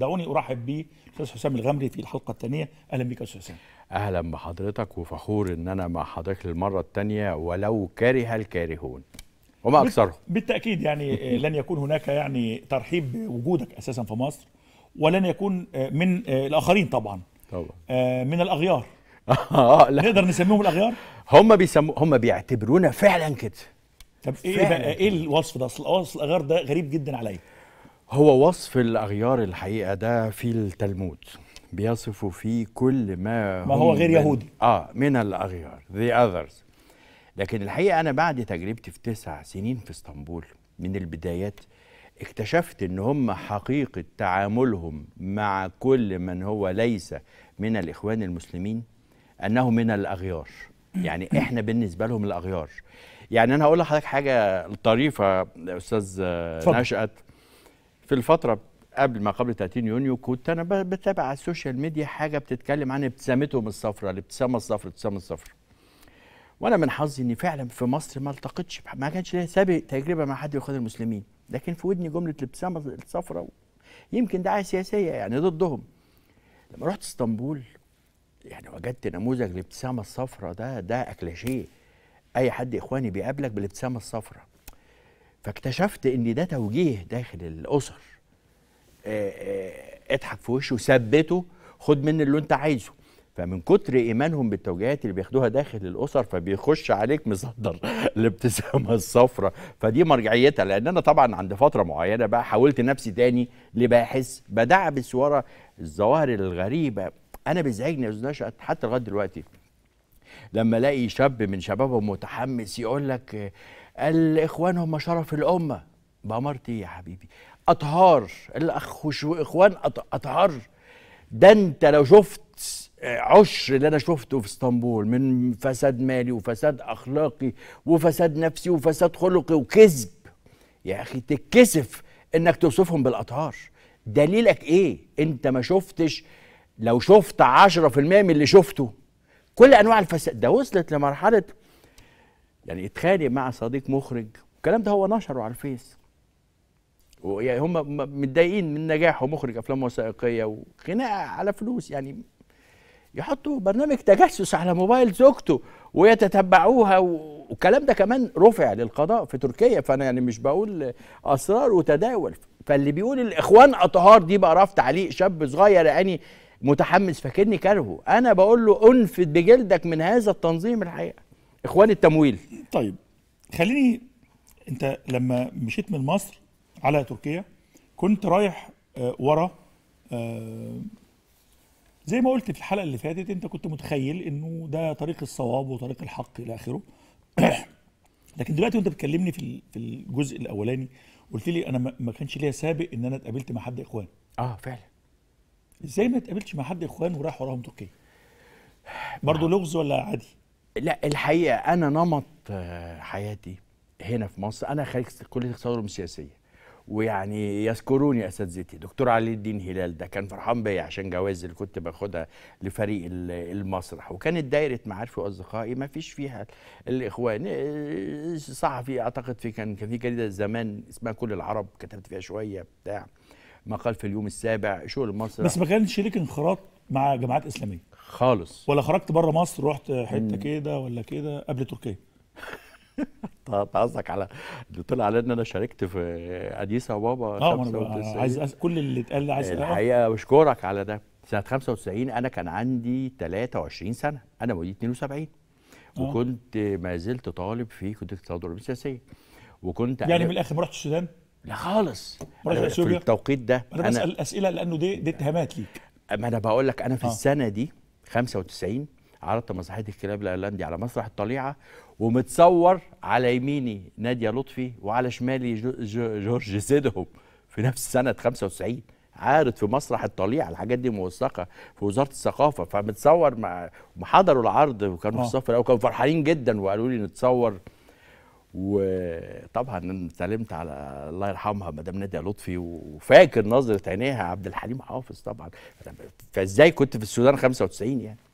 دعوني ارحب بالاستاذ حسام الغمري في الحلقه الثانيه اهلا بك استاذ حسام اهلا بحضرتك وفخور ان انا مع حضرتك للمره الثانيه ولو كره الكارهون وما اكثرهم بالتاكيد يعني لن يكون هناك يعني ترحيب بوجودك اساسا في مصر ولن يكون من الاخرين طبعا طبعا آه، من الاغيار اه لا نقدر نسميهم الاغيار هم بيسمو هم بيعتبرونا فعلا كده طب ايه بقى ايه الوصف ده اصل الاغيار ده غريب جدا عليا هو وصف الأغيار الحقيقة ده في التلمود بيصفوا فيه كل ما ما هو غير يهودي آه من الأغيار the others لكن الحقيقة أنا بعد تجربتي في تسع سنين في اسطنبول من البدايات اكتشفت ان هم حقيقه تعاملهم مع كل من هو ليس من الاخوان المسلمين انه من الاغيار يعني احنا بالنسبه لهم الاغيار يعني انا هقول لحضرتك حاجه طريفه استاذ نشأت في الفتره قبل ما قبل 30 يونيو كنت انا بتابع على السوشيال ميديا حاجه بتتكلم عن ابتسامتهم الصفراء الابتسامه الصفراء الابتسامه الصفراء وانا من حظي اني فعلا في مصر ما التقتش ما كانش ليا سابق تجربه مع حد يخد المسلمين لكن في ودني جمله الابتسامه الصفراء يمكن دعايه سياسيه يعني ضدهم لما رحت اسطنبول يعني وجدت نموذج الابتسامه الصفراء ده ده اكلاشيه اي حد اخواني بيقابلك بالابتسامه الصفراء فاكتشفت ان ده توجيه داخل الاسر آه، آه، اضحك في وشه ثبته خد من اللي انت عايزه فمن كتر ايمانهم بالتوجيهات اللي بياخدوها داخل الاسر فبيخش عليك مصدر الابتسامه الصفراء فدي مرجعيتها لان انا طبعا عند فتره معينه بقى حولت نفسي تاني لباحث بدعبس ورا الظواهر الغريبه انا بيزعجني يا استاذ نشأت حتى لغايه دلوقتي لما الاقي شاب من شبابهم متحمس يقول لك الإخوان هم شرف الأمة ايه يا حبيبي أطهار الأخ وإخوان أطهار ده أنت لو شفت عشر اللي أنا شفته في اسطنبول من فساد مالي وفساد أخلاقي وفساد نفسي وفساد خلقي وكذب يا أخي تتكسف إنك توصفهم بالأطهار دليلك إيه؟ أنت ما شفتش لو شفت 10% من اللي شفته كل انواع الفساد ده وصلت لمرحله يعني اتخانق مع صديق مخرج الكلام ده هو نشره على الفيس ويعني هم متضايقين من نجاحه مخرج افلام وثائقيه وخناقه على فلوس يعني يحطوا برنامج تجسس على موبايل زوجته ويتتبعوها والكلام ده كمان رفع للقضاء في تركيا فانا يعني مش بقول اسرار وتداول فاللي بيقول الاخوان اطهار دي بقى رفض تعليق شاب صغير يعني متحمس فاكرني كارهه انا بقول له انفد بجلدك من هذا التنظيم الحقيقه اخوان التمويل طيب خليني انت لما مشيت من مصر على تركيا كنت رايح آه، ورا آه، زي ما قلت في الحلقه اللي فاتت انت كنت متخيل انه ده طريق الصواب وطريق الحق الى اخره لكن دلوقتي وانت بتكلمني في في الجزء الاولاني قلت لي انا ما كانش ليا سابق ان انا اتقابلت مع حد اخوان اه فعلا ازاي ما اتقابلتش مع حد اخوان وراح وراهم تركيا برضه لغز ولا عادي لا الحقيقه انا نمط حياتي هنا في مصر انا خريج كليه اقتصاد وعلوم سياسيه ويعني يذكروني اساتذتي دكتور علي الدين هلال ده كان فرحان بيا عشان جواز اللي كنت باخدها لفريق المسرح وكانت دايره معارفي واصدقائي ما فيش فيها الاخوان صحفي اعتقد في كان كان في جريده زمان اسمها كل العرب كتبت فيها شويه بتاع مقال في اليوم السابع شغل المسرح بس ما كانش ليك انخراط مع جماعات اسلاميه خالص ولا خرجت بره مصر رحت حته كده ولا كده قبل تركيا انت قصدك على اللي طلع على ان انا شاركت في اديسا وبابا اه انا عايز كل اللي اتقال ده عايز الحقيقه بشكرك على ده سنه 95 انا كان عندي 23 سنه انا مواليد 72 آه. وكنت ما زلت طالب في كليه اقتصاد والعلوم السياسيه وكنت يعني من الاخر ما رحتش السودان؟ لا خالص في التوقيت ده انا بسال اسئله لانه دي دي اتهامات ليك ما انا بقول لك انا في آه. السنه دي 95 عرضت مسرحيه الكلاب الايرلندي على مسرح الطليعه ومتصور على يميني ناديه لطفي وعلى شمالي جورج سيدهم في نفس سنه 95 عارض في مسرح الطليعه الحاجات دي موثقه في وزاره الثقافه فمتصور مع محضروا العرض وكانوا في آه. الصف الاول كانوا فرحانين جدا وقالوا لي نتصور وطبعا سلمت على الله يرحمها مدام ناديه لطفي وفاكر نظره عينيها عبد الحليم حافظ طبعا فازاي كنت في السودان 95 يعني